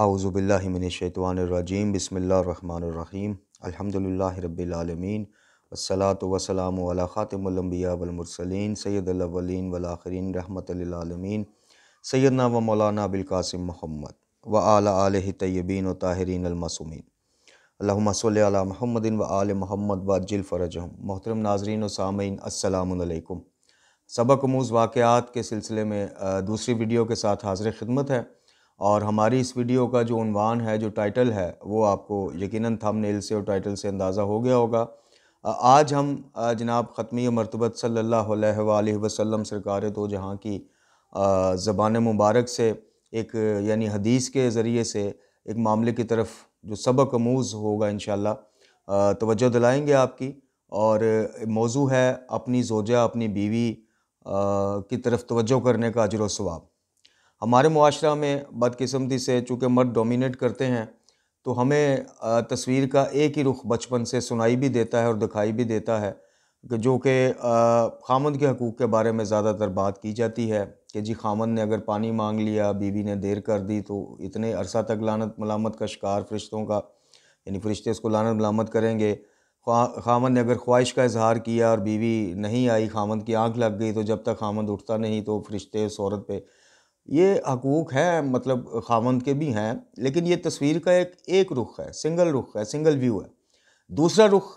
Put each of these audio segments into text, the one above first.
आउज़बिल्लिमिनशैतवानरजीम बसमीम अलहमदिल्ला रबीआलमीन वसलात वसलाम ख़ातमबिया वलमरसलिन सैदलिन वलाखरीन रहमतमीन सैदना व मौलाना बिलकासिम महमद व आल तयबीन व ताहरीन अलमसमिन अल्लाम महमदिन व आल महमद वजिल फ़रजम मोहतरम नाजरीन व सामीन असलकम सबक मूज़ वाक़ात के सिलसिले में दूसरी वीडियो के साथ हाजिर ख़िदमत है और हमारी इस वीडियो का जो उनवान है जो टाइटल है वो आपको यकीनन थंबनेल से और टाइटल से अंदाज़ा हो गया होगा आज हम जनाब ख़तमी मरतबत सल्ला वसम सरकार तो जहाँ की ज़बान मुबारक से एक यानी हदीस के ज़रिए से एक मामले की तरफ जो सबक आमूज़ होगा इन शवज्जो दिलाएँगे आपकी और मौजू है अपनी जोजा अपनी बीवी आ, की तरफ तोज्जो करने का अजर स्वाब हमारे माशरा में बदकस्मती से चूँकि मर्द डोमिनेट करते हैं तो हमें तस्वीर का एक ही रुख बचपन से सुनाई भी देता है और दिखाई भी देता है कि जो कि खामद के हकूक़ के बारे में ज़्यादातर बात की जाती है कि जी खामद ने अगर पानी मांग लिया बीवी ने देर कर दी तो इतने अरसा तक लानत मलामत का शिकार फरिश्तों का यानी फरिश्ते उसको लानत मलामत करेंगे खा खामन ने अगर ख्वाहिश का इजहार किया और बीवी नहीं आई खामद की आँख लग गई तो जब तक खामद उठता नहीं तो फरिश्ते इस औरत पर ये हकूक़ हैं मतलब खावंद के भी हैं लेकिन ये तस्वीर का एक एक रुख है सिंगल रुख है सिंगल व्यू है दूसरा रुख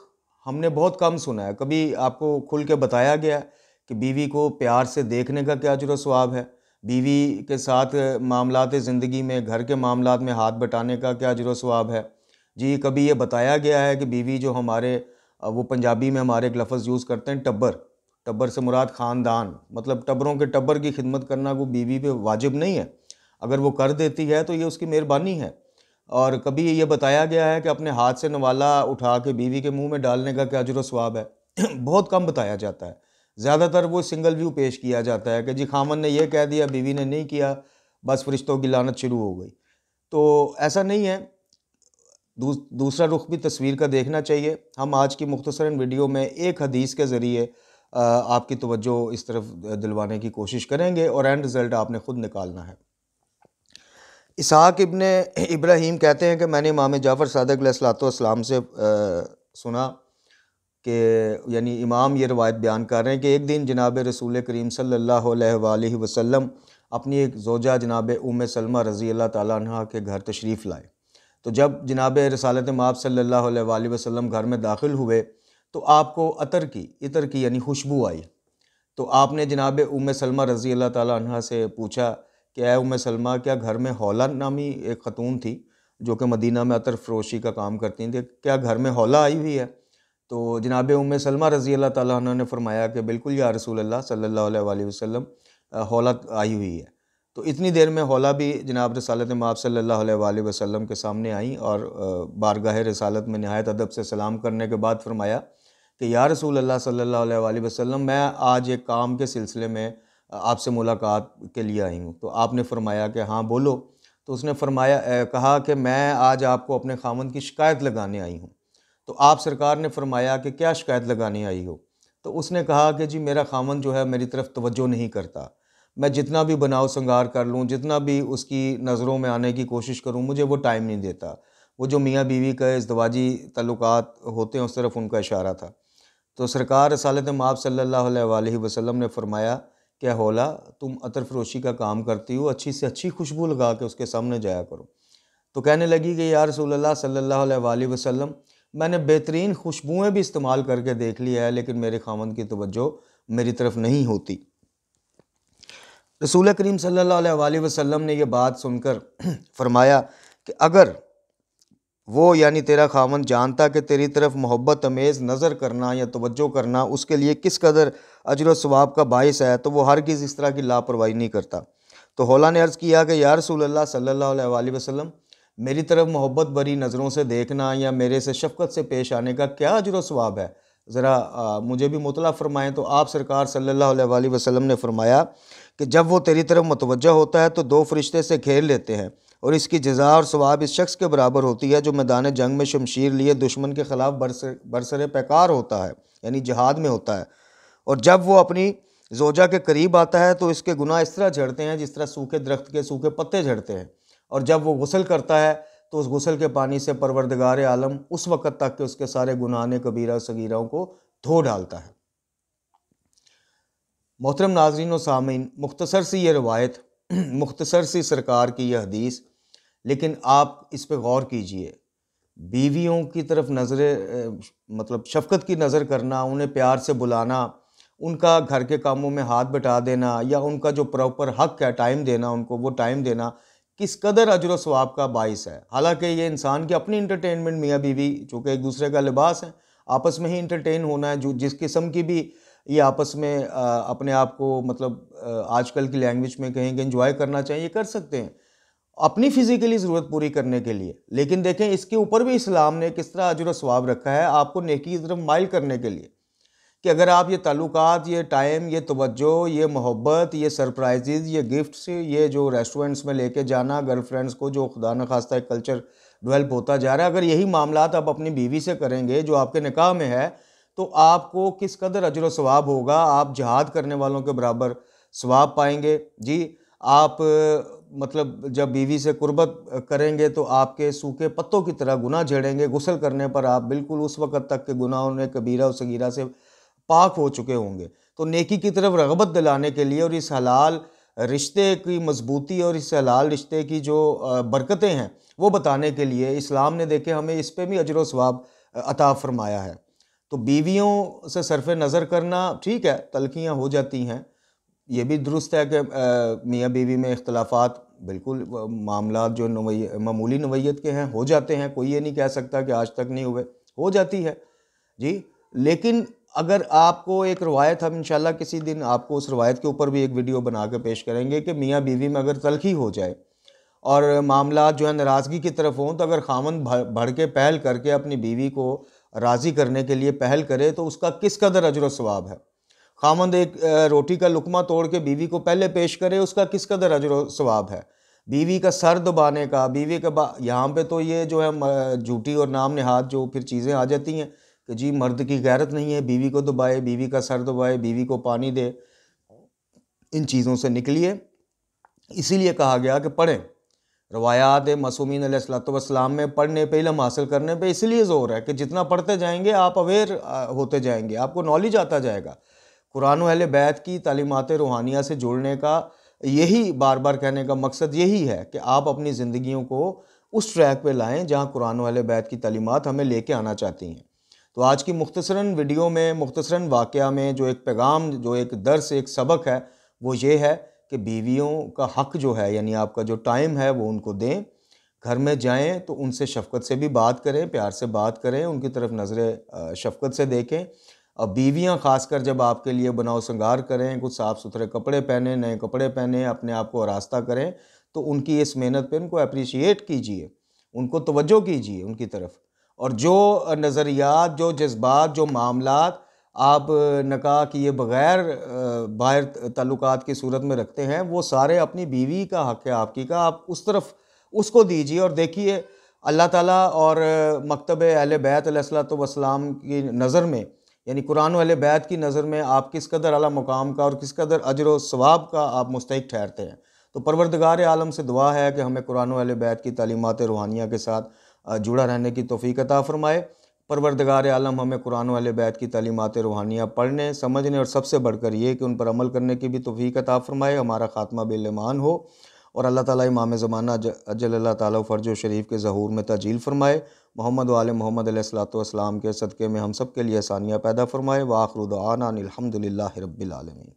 हमने बहुत कम सुना है कभी आपको खुल के बताया गया कि बीवी को प्यार से देखने का क्या जुरा स्वाब है बीवी के साथ मामला ज़िंदगी में घर के मामला में हाथ बटाने का क्या जुरा स्वाब है जी कभी ये बताया गया है कि बीवी जो हमारे वो पंजाबी में हमारे एक लफ्ज़ यूज़ करते हैं टब्बर टब्बर से मुराद ख़ानदान मतलब टब्बरों के टब्बर की खिदमत करना वो बीवी पे वाजिब नहीं है अगर वो कर देती है तो ये उसकी मेहरबानी है और कभी ये बताया गया है कि अपने हाथ से नवाला उठा के बीवी के मुंह में डालने का क्या जुर्र स्वाब है बहुत कम बताया जाता है ज़्यादातर वो सिंगल व्यू पेश किया जाता है कि जी खामन ने यह कह दिया बीवी ने नहीं किया बस फरिश्तों की लानत शुरू हो गई तो ऐसा नहीं है दूसरा रुख भी तस्वीर का देखना चाहिए हम आज की मुख्तसरन वीडियो में एक हदीस के ज़रिए आपकी तवज्जो इस तरफ दिलवाने की कोशिश करेंगे और एंड रिज़ल्ट आपने ख़ुद निकालना है इसहाक इबन इब्राहीम कहते हैं कि मैंने इमाम जाफ़र सदक सलाम से आ, सुना कि यानी इमाम ये रवायत बयान कर रहे हैं कि एक दिन जनाब रसूल करीम सल्ला वसम अपनी एक जोजा जनाब उम सलमा रज़ी अल्लाह तह के घर तशरीफ़ लाए तो जब जनाब रसालत माप सल्ला वसम घर में दाखिल हुए तो आपको अतर की इतर की यानी खुशबू आई तो आपने जनाब उम सलमा रज़ी अल्लाह ताली से पूछा कि अय उम सलमा क्या घर में हौला नामी एक ख़तून थी जो कि मदीना में अतर फरोशी का काम करती थी क्या घर में हौला आई हुई है तो जनाब उम सलमा रज़ी अल्लाह ताली ने फरमाया कि बिल्कुल या रसूल अल्लाह सल्ला वसम हौला आई हुई है तो इतनी देर में हौला भी जनाब रसालत माप सल्ला वसलम के सामने आई और बारगाह रसालत में नहायत अदब से सलाम करने के बाद फरमाया कि या रसूल अल्लाह सल्ला वसम मैं आज एक काम के सिलसिले में आपसे मुलाकात के लिए आई हूँ तो आपने फ़रमाया कि हाँ बोलो तो उसने फरमाया कहा कि मैं आज आपको अपने खामन की शिकायत लगाने आई हूँ तो आप सरकार ने फरमाया कि क्या शिकायत लगाने आई हो तो उसने कहा कि जी मेरा खामन जो है मेरी तरफ तवज्जो नहीं करता मैं जितना भी बनाओ संगार कर लूँ जितना भी उसकी नज़रों में आने की कोशिश करूँ मुझे वो टाइम नहीं देता वो जो मियाँ बीवी का इस दवाजी तल्लुकात होते हैं उस तरफ उनका इशारा था तो सरकार सालत माप सल्ला वसलम ने फरमाया कि होला तुम अतर फरोशी का काम करती हो अच्छी से अच्छी खुशबू लगा के उसके सामने जाया करो तो कहने लगी कि यार रसोल्ला सल्ला वसलम मैंने बेहतरीन खुशबुएँ भी इस्तेमाल करके देख लिया है लेकिन मेरे खामन की तोज्जो मेरी तरफ नहीं होती रसूल करीम सल्ला वसलम ने यह बात सुनकर फरमाया कि अगर वो यानी तेरा खामन जानता कि तेरी तरफ मोहब्बत अमेज़ नज़र करना या तवज्जो करना उसके लिए किस कदर अजर स्वाब का बायस है तो वो हर किस इस तरह की लापरवाही नहीं करता तो होला ने अर्ज़ किया कि यार रसूल सल्ला वसलम मेरी तरफ मोहब्बत भरी नज़रों से देखना या मेरे से शफकत से पेश आने का क्या अजर स्वाब है ज़रा मुझे भी मुतला फ़रमाएँ तो आप सरकार सल्लल्लाहु अलैहि वसल्लम ने फ़रमाया कि जब वो तेरी तरफ मतवज़ा होता है तो दो फरिश्ते से घेर लेते हैं और इसकी जजा और स्वाब इस शख्स के बराबर होती है जो मैदान जंग में शमशीर लिए दुश्मन के ख़िलाफ़ बरसर बरसर पैकार होता है यानी जहाद में होता है और जब वो अपनी जोजा के करीब आता है तो इसके गुनाह इस तरह झड़ते हैं जिस तरह सूखे दरख्त के सूखे पत्ते झड़ते हैं और जब वो गसल करता है तो उस गसल के पानी से परवरदगार आलम उस वक़्त तक के उसके सारे गुनाह कबीरा सगीरों को धो डालता है मोहतरम नाजरीन सामीन मुख्तसर सी ये रवायत मुख्तसर सी सरकार की यह हदीस लेकिन आप इस पर गौर कीजिए बीवियों की तरफ नज़र मतलब शफकत की नज़र करना उन्हें प्यार से बुलाना उनका घर के कामों में हाथ बटा देना या उनका जो प्रॉपर हक है टाइम देना उनको वो टाइम देना किस कदर अजर स्वाब का बायस है हालांकि ये इंसान की अपनी इंटरटेनमेंट मियाँ बीवी चूँकि एक दूसरे का लिबास है आपस में ही इंटरटेन होना है जो जिस किस्म की भी ये आपस में अपने आप को मतलब आजकल की लैंग्वेज में कहेंगे इन्जॉय करना चाहिए कर सकते हैं अपनी फ़िज़िकली ज़रूरत पूरी करने के लिए लेकिन देखें इसके ऊपर भी इस्लाम ने किस तरह अजर स्वाब रखा है आपको नेकी की तरफ माइल करने के लिए कि अगर आप ये ताल्लुकात ये टाइम ये तवज्जो ये मोहब्बत ये सरप्राइजेज ये गिफ्ट्स ये जो रेस्टोरेंट्स में लेके जाना गर्लफ्रेंड्स को जो खुदा न खास्ता एक कल्चर डेवलप होता जा रहा है अगर यही मामला आप अपनी बीवी से करेंगे जो आपके निकाह में है तो आपको किस कदर अजर स्वाब होगा आप जहाद करने वालों के बराबर स्वाब पाएंगे जी आप मतलब जब बीवी से कुर्बत करेंगे तो आपके सूखे पत्तों की तरह गुना झेड़ेंगे गुसल करने पर आप बिल्कुल उस वक़्त तक के गुनाहों ने कबीरा और सगीरा से पाक हो चुके होंगे तो नेकी की तरफ रगबत दिलाने के लिए और इस हलाल रिश्ते की मजबूती और इस हलाल रिश्ते की जो बरकतें हैं वो बताने के लिए इस्लाम ने देखे हमें इस पर भी अजर स्वाब अता फरमाया है तो बीवियों से सरफ नज़र करना ठीक है तलखियाँ हो जाती हैं ये भी दुरुस्त है कि मियाँ बीवी में इख्तलाफात बिल्कुल मामला जो नवै मामूली नवैत के हैं हो जाते हैं कोई ये नहीं कह सकता कि आज तक नहीं हुए हो जाती है जी लेकिन अगर आपको एक रवायत हम इंशाल्लाह किसी दिन आपको उस रवायत के ऊपर भी एक वीडियो बना कर पेश करेंगे कि मियाँ बीवी में अगर तलखी हो जाए और मामला जो है नाराज़गी की तरफ हों तो अगर खामन भड़ के पहल करके अपनी बीवी को राज़ी करने के लिए पहल करे तो उसका किस कदर अजर स्वाब है खामंद एक रोटी का लुकमा तोड़ के बीवी को पहले पेश करे उसका किस कदर अजर स्वाब है बीवी का सर दबाने का बीवी का यहाँ पे तो ये जो है झूठी और नाम नहाद जो फिर चीज़ें आ जाती हैं कि जी मर्द की गैरत नहीं है बीवी को दबाए बीवी का सर दबाए बीवी को पानी दे इन चीज़ों से निकलिए इसीलिए कहा गया कि पढ़ें रवायात मसूमिन सलाम में पढ़ने पर इलम हासिल करने पर इसलिए ज़ोर है कि जितना पढ़ते जाएंगे आप अवेयर होते जाएंगे आपको नॉलेज आता जाएगा कुरान अहल बैत की तालीमत रूहानिया से जुड़ने का यही बार बार कहने का मकसद यही है कि आप अपनी ज़िंदगी को उस ट्रैक पर लाएँ जहाँ कुरान अहल बैत की तलीमत हमें लेके आना चाहती हैं तो आज की मुख्तसरा वीडियो में मुख्तसरा वाक़ में जो एक पैगाम जो एक दर्स एक सबक है वो ये है कि बीवियों का हक जो है यानी आपका जो टाइम है वो उनको दें घर में जाएं तो उनसे शफकत से भी बात करें प्यार से बात करें उनकी तरफ नज़र शफकत से देखें बीवियाँ बीवियां खासकर जब आपके लिए बनाओ श्रृंगार करें कुछ साफ़ सुथरे कपड़े पहने नए कपड़े पहने अपने आप को रास्ता करें तो उनकी इस मेहनत पे उनको अप्रिशिएट कीजिए उनको तवज्जो कीजिए उनकी तरफ और जो नज़रियात जो जज्बात जो मामला आप नकाह किए बग़ैर बाहर ताल्लुक़ की सूरत में रखते हैं वो सारे अपनी बीवी का हक़ है आपकी का आप उस तरफ उसको दीजिए और देखिए अल्लाह ताला और मकतब अहल बैत वसलाम की नज़र में यानी कुरान अहल बैत की नज़र में आप किस कदर अला मुकाम का और किस कदर अजर वाब का आप मुस्तक ठहरते हैं तो परवरदगार आलम से दुआ है कि हमें कुरान अहल बैत की तलीमत रूहानिया के साथ जुड़ा रहने की तोफ़ी फ़रमाए परवरदगार आलम हमें कुरान वाले बैत की तलीमत रूहानियाँ पढ़ने समझने और सबसे बढ़कर ये कि उन पर अमल करने की भी तोफ़ी अता फ़रमाए हमारा ख़ात्मा बेलमान हो और अल्लाह ताला इमाम ज़माना अजल अल्लाह ताला फ़र्ज शरीफ के जहूर में तजील फ़रमाए मोहम्मद वाल मोहम्मद सलाम के सदक़े में हम सब के लिए आसानियाँ पैदा फ़रमाए वाखरुदान अलहमदिल्ला रबालमीन